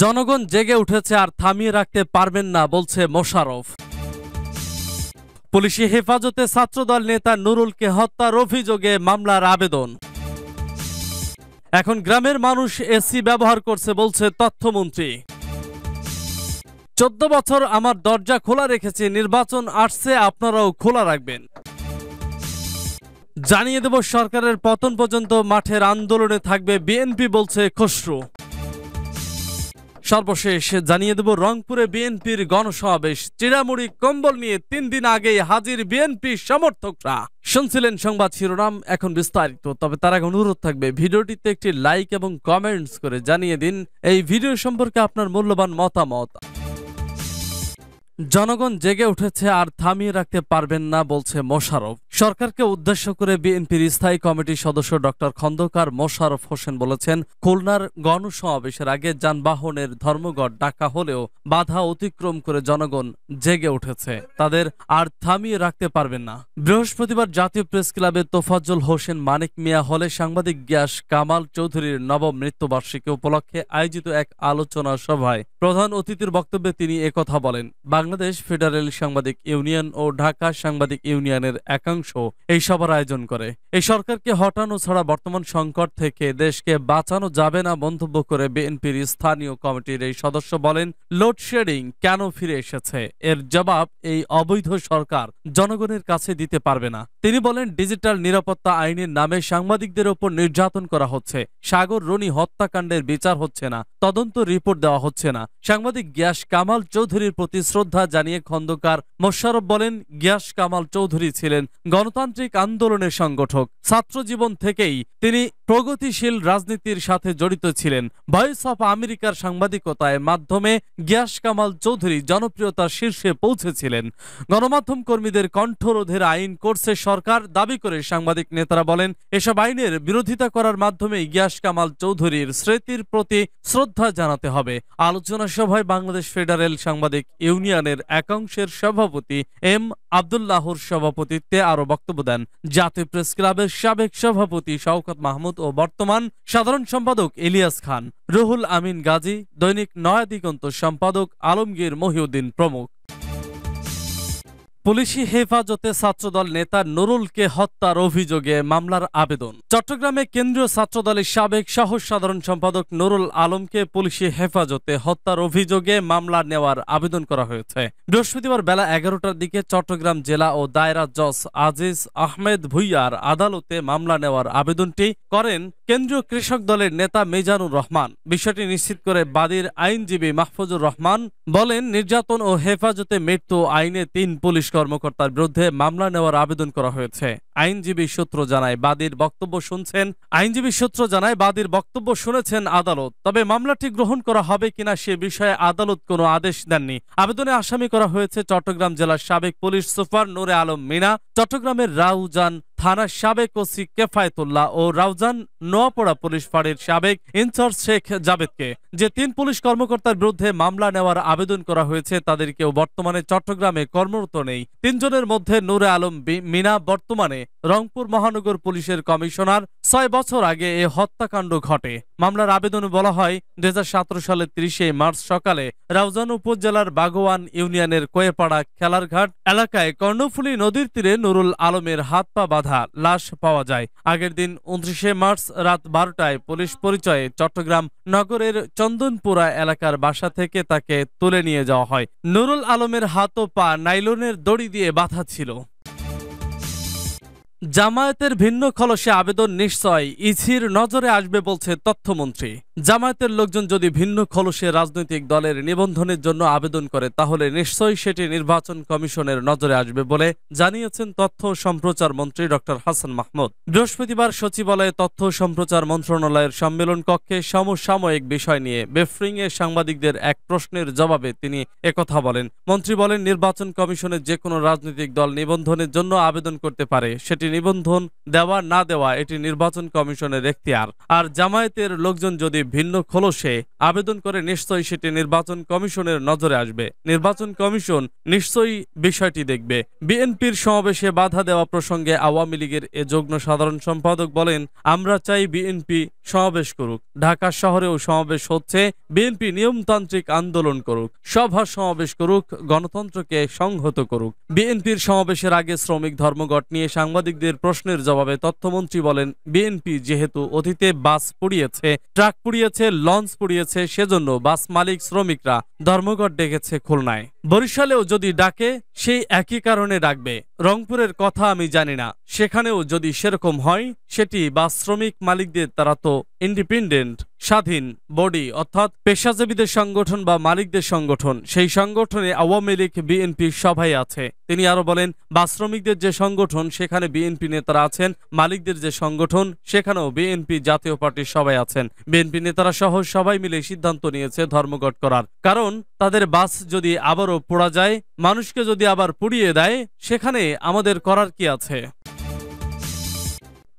জনগণ জেগে উঠেছে আর থামিয়ে রাখতে পারবেন না বলছে মোশারফ পুলিশি হেফাজতে ছাত্রদল নেতা নুরুলকে হত্যার অভিযোগে মামলার আবেদন এখন গ্রামের মানুষ এসি ব্যবহার করছে বলছে তথ্যমন্ত্রী চোদ্দ বছর আমার দরজা খোলা রেখেছে নির্বাচন আসছে আপনারাও খোলা রাখবেন জানিয়ে দেব সরকারের পতন পর্যন্ত মাঠের আন্দোলনে থাকবে বিএনপি বলছে খসরু সর্বশেষ জানিয়ে দেব রংপুরে বিএনপির গণসমাবেশ চিরামুড়ি কম্বল নিয়ে তিন দিন আগে হাজির বিএনপি সমর্থকরা শুনছিলেন সংবাদ শিরোনাম এখন বিস্তারিত তবে তার আগে অনুরোধ থাকবে ভিডিওটিতে একটি লাইক এবং কমেন্টস করে জানিয়ে দিন এই ভিডিও সম্পর্কে আপনার মূল্যবান মতামত জনগণ জেগে উঠেছে আর থামিয়ে রাখতে পারবেন না বলছে মোশারফ সরকারকে উদ্দেশ্য করে বিএনপির স্থায়ী কমিটির সদস্য ডক্টর খন্দকার মোশারফ হোসেন বলেছেন খুলনার গণসমাবেশের আগে যানবাহনের ধর্মঘট ডাকা হলেও বাধা অতিক্রম করে জনগণ জেগে উঠেছে তাদের আর থামিয়ে রাখতে পারবেন না বৃহস্পতিবার জাতীয় প্রেস ক্লাবে তোফাজ্জল হোসেন মানিক মিয়া হলে সাংবাদিক গ্যাস কামাল চৌধুরীর নবম মৃত্যুবার্ষিকী উপলক্ষে আয়োজিত এক আলোচনা সভায় প্রধান অতিথির বক্তব্যে তিনি একথা বলেন বাংলাদেশ ফেডারেল সাংবাদিক ইউনিয়ন ও ঢাকা সাংবাদিক ইউনিয়নের একাংশ এই সভার আয়োজন করে এই সরকারকে হটানো ছাড়া বর্তমান সংকট থেকে দেশকে বাঁচানো যাবে না মন্তব্য করে বিএনপির স্থানীয় কমিটির এই সদস্য বলেন লোডশেডিং কেন ফিরে এসেছে এর জবাব এই অবৈধ সরকার জনগণের কাছে দিতে পারবে না তিনি বলেন ডিজিটাল নিরাপত্তা আইনের নামে সাংবাদিকদের ওপর নির্যাতন করা হচ্ছে সাগর রনি হত্যাকাণ্ডের বিচার হচ্ছে না তদন্ত রিপোর্ট দেওয়া হচ্ছে না সাংবাদিক গ্যাস কামাল চৌধুরীর প্রতি শ্রদ্ধা শ্রদ্ধা জানিয়ে খন্দকার মোশারফ বলেন গিয়াস কামাল চৌধুরী ছিলেন গণতান্ত্রিক আন্দোলনের সংগঠক ছাত্র জীবন থেকেই তিনি প্রগতিশীল রাজনীতির সাথে জড়িত ছিলেন ভয়েস অফ আমেরিকার সাংবাদিকতায় মাধ্যমে গ্যাস কামাল চৌধুরী জনপ্রিয়তার শীর্ষে পৌঁছেছিলেন গণমাধ্যম কর্মীদের কণ্ঠরোধের আইন করছে সরকার দাবি করে সাংবাদিক নেতারা বলেন এসব আইনের বিরোধিতা করার মাধ্যমে গ্যাস কামাল চৌধুরীর স্মৃতির প্রতি শ্রদ্ধা জানাতে হবে আলোচনা সভায় বাংলাদেশ ফেডারেল সাংবাদিক ইউনিয়নের একাংশের সভাপতি এম আবদুল্লাহর সভাপতিত্বে আরও বক্তব্য দেন জাতীয় প্রেস ক্লাবের সাবেক সভাপতি শওকত মাহমুদ মাহমুদ ও বর্তমান সাধারণ সম্পাদক ইলিয়াস খান রুহুল আমিন গাজী দৈনিক নয়াদিগন্ত সম্পাদক আলমগীর মহিউদ্দিন প্রমুখ পুলিশি হেফাজতে ছাত্রদল নেতা নুরুলকে হত্যার অভিযোগে মামলার আবেদন চট্টগ্রামে কেন্দ্রীয় ছাত্রদলের সাবেক সহ সাধারণ সম্পাদক নুরুল আলমকে পুলিশি হেফাজতে হত্যার অভিযোগে মামলা নেওয়ার আবেদন করা হয়েছে বৃহস্পতিবার বেলা এগারোটার দিকে চট্টগ্রাম জেলা ও দায়রা জজ আজিজ আহমেদ ভুইয়ার আদালতে মামলা নেওয়ার আবেদনটি করেন কেন্দ্রীয় কৃষক দলের নেতা মেজানুর রহমান বিষয়টি নিশ্চিত করে বাদীর আইনজীবী মাহফুজুর রহমান বলেন নির্যাতন ও হেফাজতে মৃত্যু আইনে তিন পুলিশ কর্মকর্তার বিরুদ্ধে মামলা নেওয়ার আবেদন করা হয়েছে আইনজীবী সূত্র জানায় বাদীর বক্তব্য শুনছেন আইনজীবী সূত্র জানায় বাদীর বক্তব্য শুনেছেন আদালত তবে মামলাটি গ্রহণ করা হবে কিনা সে বিষয়ে আদালত কোনো আদেশ দেননি আবেদনে আসামি করা হয়েছে চট্টগ্রাম জেলার সাবেক পুলিশ সুপার নূরে আলম মিনা চট্টগ্রামের রাউজান থানার সাবেক ওসি কেফায়তুল্লাহ ও রাউজান নোয়াপড়া পুলিশ ফাঁড়ির সাবেক ইনচার্জ শেখ জাবেদকে যে তিন পুলিশ কর্মকর্তার বিরুদ্ধে মামলা নেওয়ার আবেদন করা হয়েছে তাদের কেউ বর্তমানে চট্টগ্রামে কর্মরত নেই তিনজনের মধ্যে নূরে আলম মিনা বর্তমানে রংপুর মহানগর পুলিশের কমিশনার ছয় বছর আগে এ হত্যাকাণ্ড ঘটে মামলার আবেদনে বলা হয় দু সালের তিরিশে মার্চ সকালে রাউজান উপজেলার বাগোয়ান ইউনিয়নের কোয়েপাড়া খেলারঘাট এলাকায় কর্ণফুলী নদীর তীরে নুরুল আলমের হাত পা বাঁধা লাশ পাওয়া যায় আগের দিন উনত্রিশে মার্চ রাত বারোটায় পুলিশ পরিচয়ে চট্টগ্রাম নগরের চন্দনপুরা এলাকার বাসা থেকে তাকে তুলে নিয়ে যাওয়া হয় নুরুল আলমের হাত ও পা নাইলনের দড়ি দিয়ে বাঁধা ছিল জামায়াতের ভিন্ন খলসে আবেদন নিশ্চয় ইসির নজরে আসবে বলছে তথ্যমন্ত্রী জামায়াতের লোকজন যদি ভিন্ন খলসে রাজনৈতিক দলের নিবন্ধনের জন্য আবেদন করে তাহলে নিশ্চয়ই সেটি নির্বাচন কমিশনের নজরে আসবে বলে জানিয়েছেন তথ্য সম্প্রচার মন্ত্রী ড হাসান মাহমুদ বৃহস্পতিবার সচিবালয়ে তথ্য সম্প্রচার মন্ত্রণালয়ের সম্মেলন কক্ষে সমসাময়িক বিষয় নিয়ে বেফ্রিং এ সাংবাদিকদের এক প্রশ্নের জবাবে তিনি একথা বলেন মন্ত্রী বলেন নির্বাচন কমিশনের যে কোনো রাজনৈতিক দল নিবন্ধনের জন্য আবেদন করতে পারে সেটি নিবন্ধন দেওয়া না দেওয়া এটি নির্বাচন কমিশনের এখতিয়ার আর জামায়াতের লোকজন যদি ভিন্ন খোলসে আবেদন করে নিশ্চয়ই সেটি নির্বাচন কমিশনের নজরে আসবে নির্বাচন কমিশন নিশ্চয়ই বিষয়টি দেখবে বিএনপির সমাবেশে বাধা দেওয়া প্রসঙ্গে আওয়ামী লীগের এ যুগ্ম সাধারণ সম্পাদক বলেন আমরা চাই বিএনপি সমাবেশ করুক ঢাকা শহরেও সমাবেশ হচ্ছে বিএনপি নিয়মতান্ত্রিক আন্দোলন করুক সভা সমাবেশ করুক গণতন্ত্রকে সংহত করুক বিএনপির সমাবেশের আগে শ্রমিক ধর্মঘট নিয়ে সাংবাদিকদের প্রশ্নের জবাবে তথ্যমন্ত্রী বলেন বিএনপি যেহেতু অতীতে বাস পুড়িয়েছে ট্রাক পুড়িয়েছে লঞ্চ পুড়িয়েছে সেজন্য বাস মালিক শ্রমিকরা ধর্মঘট ডেকেছে খুলনায় বরিশালেও যদি ডাকে সেই একই কারণে ডাকবে রংপুরের কথা আমি জানি না সেখানেও যদি সেরকম হয় সেটি বা শ্রমিক মালিকদের তারা তো ইন্ডিপেন্ডেন্ট স্বাধীন বডি অর্থাৎ পেশাজীবীদের সংগঠন বা মালিকদের সংগঠন সেই সংগঠনে আওয়ামী লীগ বিএনপি সভায় আছে তিনি আরো বলেন বা শ্রমিকদের যে সংগঠন সেখানে বিএনপি নেতারা আছেন মালিকদের যে সংগঠন সেখানেও বিএনপি জাতীয় পার্টির সবাই আছেন বিএনপি নেতারা সহ সবাই মিলে সিদ্ধান্ত নিয়েছে ধর্মঘট করার কারণ তাদের বাস যদি আবারও পোড়া যায় মানুষকে যদি আবার পুড়িয়ে দেয় সেখানে আমাদের করার কি আছে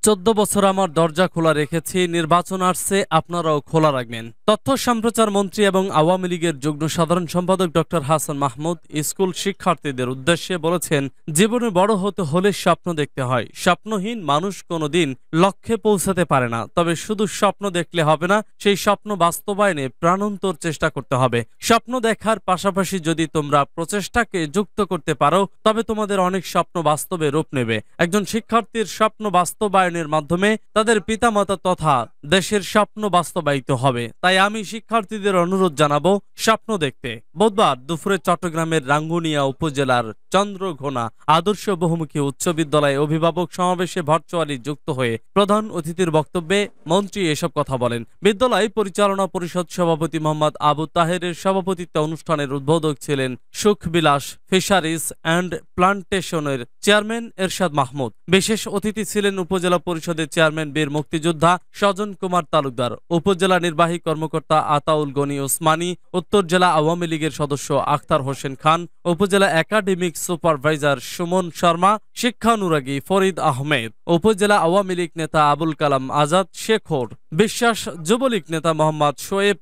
চোদ্দ বছর আমার দরজা খোলা রেখেছি নির্বাচন আসছে আপনারাও খোলা রাখবেন তথ্য সম্প্রচার মন্ত্রী এবং আওয়ামী লীগের যুগ্ম সাধারণ সম্পাদক ডক্টর হাসান মাহমুদ স্কুল শিক্ষার্থীদের উদ্দেশ্যে বলেছেন জীবনে বড় হতে হলে স্বপ্ন দেখতে হয় স্বপ্নহীন মানুষ কোনোদিন লক্ষ্যে পৌঁছাতে পারে না তবে শুধু স্বপ্ন দেখলে হবে না সেই স্বপ্ন বাস্তবায়নে প্রাণন্তর চেষ্টা করতে হবে স্বপ্ন দেখার পাশাপাশি যদি তোমরা প্রচেষ্টাকে যুক্ত করতে পারো তবে তোমাদের অনেক স্বপ্ন বাস্তবে রূপ নেবে একজন শিক্ষার্থীর স্বপ্ন বাস্তবায়ন বাস্তবায়নের মাধ্যমে তাদের পিতামাতা তথা দেশের স্বপ্ন বাস্তবায়িত হবে তাই আমি শিক্ষার্থীদের অনুরোধ জানাবো স্বপ্ন দেখতে বুধবার দুপুরে চট্টগ্রামের রাঙ্গুনিয়া উপজেলার চন্দ্রঘোনা আদর্শ বহুমুখী উচ্চ বিদ্যালয়ে অভিভাবক সমাবেশে ভার্চুয়ালি যুক্ত হয়ে প্রধান অতিথির বক্তব্যে মন্ত্রী এসব কথা বলেন বিদ্যালয় পরিচালনা পরিষদ সভাপতি মোহাম্মদ আবু তাহেরের সভাপতিত্বে অনুষ্ঠানের উদ্বোধক ছিলেন সুখবিলাস ফিশারিজ অ্যান্ড প্লান্টেশনের চেয়ারম্যান এরশাদ মাহমুদ বিশেষ অতিথি ছিলেন উপজেলা পরিষদের চেয়ারম্যান বীর মুক্তিযোদ্ধা স্বজন কুমার তালুকদার উপজেলা নির্বাহী কর্মকর্তা আতাউল গনি ওসমানী উত্তর জেলা আওয়ামী লীগের সদস্য আখতার হোসেন খান উপজেলা একাডেমিক সুপারভাইজার সুমন শর্মা শিক্ষানুরাগী ফরিদ আহমেদ উপজেলা আওয়ামী লীগ নেতা আবুল কালাম আজাদ শেখর বিশ্বাস যুবলীগ নেতা মোহাম্মদ শোয়েব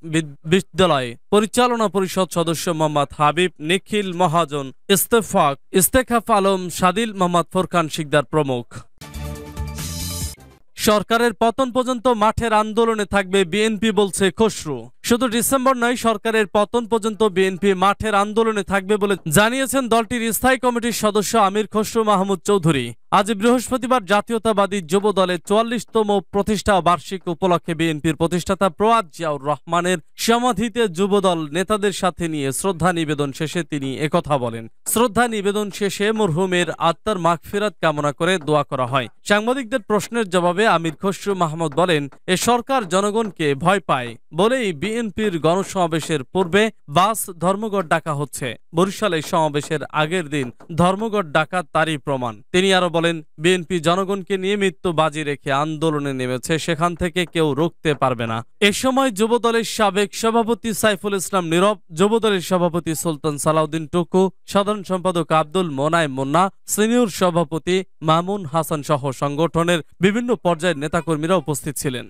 বিদ্যালয় পরিচালনা পরিষদ সদস্য মোহাম্মদ হাবিব নিখিল মহাজন ইস্তেফাক ইস্তেখাফ আলম সাদিল মোহাম্মদ ফোরকান শিকদার প্রমুখ সরকারের পতন পর্যন্ত মাঠের আন্দোলনে থাকবে বিএনপি বলছে খসরু শুধু ডিসেম্বর নয় সরকারের পতন পর্যন্ত বিএনপি মাঠের আন্দোলনে থাকবে বলে জানিয়েছেন দলটির স্থায়ী কমিটির সদস্য আমির খসরু মাহমুদ চৌধুরী আজ বৃহস্পতিবার জাতীয়তাবাদী যুব দলের চুয়াল্লিশতম প্রতিষ্ঠা বার্ষিক উপলক্ষে বিএনপির প্রতিষ্ঠাতা প্রয়াত জিয়াউর রহমানের সমাধিতে যুবদল নেতাদের সাথে নিয়ে শ্রদ্ধা নিবেদন শেষে তিনি একথা বলেন শ্রদ্ধা নিবেদন শেষে মরহুমের আত্মার মাগফিরাত কামনা করে দোয়া করা হয় সাংবাদিকদের প্রশ্নের জবাবে আমির খসরু মাহমুদ বলেন এ সরকার জনগণকে ভয় পায় বলেই বিএনপির গণসমাবেশের পূর্বে বাস ধর্মঘট ডাকা হচ্ছে বরিশালে সমাবেশের আগের দিন ধর্মঘট ডাকা তারই প্রমাণ তিনি আরো বলেন বিএনপি জনগণকে নিয়ে মৃত্যু বাজি রেখে আন্দোলনে নেমেছে সেখান থেকে কেউ রুখতে পারবে না এ সময় যুবদলের সাবেক সভাপতি সাইফুল ইসলাম নীরব যুবদলের সভাপতি সুলতান সালাউদ্দিন টুকু সাধারণ সম্পাদক আব্দুল মোনায় মুন্না সিনিয়র সভাপতি মামুন হাসান সহ সংগঠনের বিভিন্ন পর্যায়ের নেতাকর্মীরা উপস্থিত ছিলেন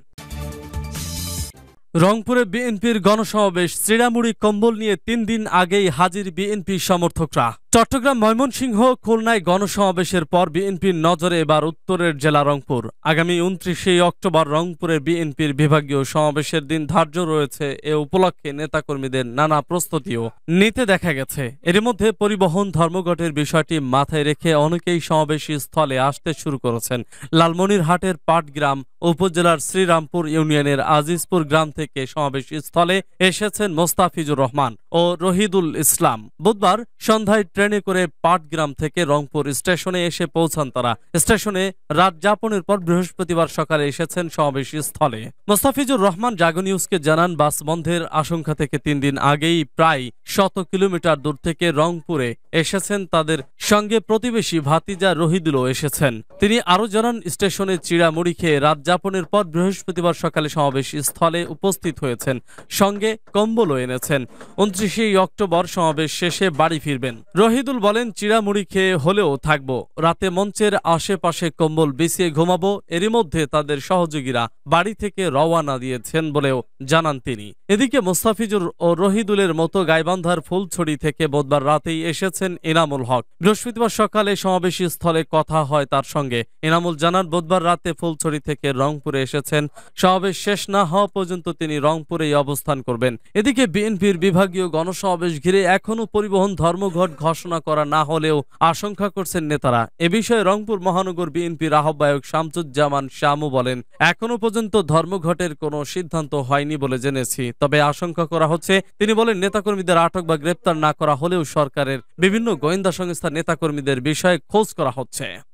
রংপুরে বিএনপির গণসমাবেশ শ্রীরামুড়ি কম্বল নিয়ে তিন দিন আগেই হাজির বিএনপি সমর্থকরা চট্টগ্রাম ময়মনসিংহ খুলনায় গণসমাবেশের পর বিএনপির নজরে এবার উত্তরের জেলা রংপুর আগামী উনত্রিশে অক্টোবর রংপুরে বিএনপির বিভাগীয় সমাবেশের দিন ধার্য রয়েছে এ উপলক্ষে নেতাকর্মীদের নানা প্রস্তুতিও নিতে দেখা গেছে এর মধ্যে পরিবহন ধর্মঘটের বিষয়টি মাথায় রেখে অনেকেই সমাবেশ স্থলে আসতে শুরু করেছেন লালমনিরহাটের পাটগ্রাম উপজেলার শ্রীরামপুর ইউনিয়নের আজিজপুর গ্রাম থেকে সমাবেশ স্থলে এসেছেন মোস্তাফিজুর রহমান ও রহিদুল ইসলাম বুধবার সন্ধ্যায় ট্রেনে করে পাটগ্রাম থেকে রংপুর স্টেশনে এসে পৌঁছান তারা স্টেশনে রাত যাপনের পর বৃহস্পতিবার সকালে এসেছেন সমাবেশ স্থলে মোস্তাফিজুর রহমান জাগো নিউজকে জানান বাস বন্ধের আশঙ্কা থেকে তিন দিন আগেই প্রায় শত কিলোমিটার দূর থেকে রংপুরে এসেছেন তাদের সঙ্গে প্রতিবেশী ভাতিজা রহিদুলও এসেছেন তিনি আরও জানান স্টেশনে চিড়ামুড়ি খেয়ে রাত যাপনের পর বৃহস্পতিবার সকালে সমাবেশ স্থলে উপস্থিত হয়েছেন সঙ্গে কম্বলও এনেছেন উনত্রিশে অক্টোবর সমাবেশ শেষে বাড়ি ফিরবেন রহিদ শাহিদুল বলেন চিড়ামুড়ি খেয়ে হলেও থাকব রাতে মঞ্চের আশেপাশে কম্বল বিছিয়ে ঘুমাবো এরই মধ্যে তাদের সহযোগীরা বাড়ি থেকে রওয়ানা দিয়েছেন বলেও জানান তিনি এদিকে মোস্তাফিজুর ও রহিদুলের মতো গাইবান্ধার ফুলছড়ি থেকে বুধবার রাতেই এসেছেন এনামুল হক বৃহস্পতিবার সকালে সমাবেশী স্থলে কথা হয় তার সঙ্গে এনামুল জানান বুধবার রাতে ফুলছড়ি থেকে রংপুরে এসেছেন সমাবেশ শেষ না হওয়া পর্যন্ত তিনি রংপুরেই অবস্থান করবেন এদিকে বিএনপির বিভাগীয় গণসমাবেশ ঘিরে এখনও পরিবহন ধর্মঘট ঘোষণা পড়াশোনা করা না হলেও আশঙ্কা করছেন নেতারা এ বিষয়ে রংপুর মহানগর বিএনপির আহ্বায়ক শামসুজ্জামান শামু বলেন এখনো পর্যন্ত ধর্মঘটের কোনো সিদ্ধান্ত হয়নি বলে জেনেছি তবে আশঙ্কা করা হচ্ছে তিনি বলেন নেতাকর্মীদের আটক বা গ্রেপ্তার না করা হলেও সরকারের বিভিন্ন গোয়েন্দা সংস্থার নেতাকর্মীদের বিষয়ে খোঁজ করা হচ্ছে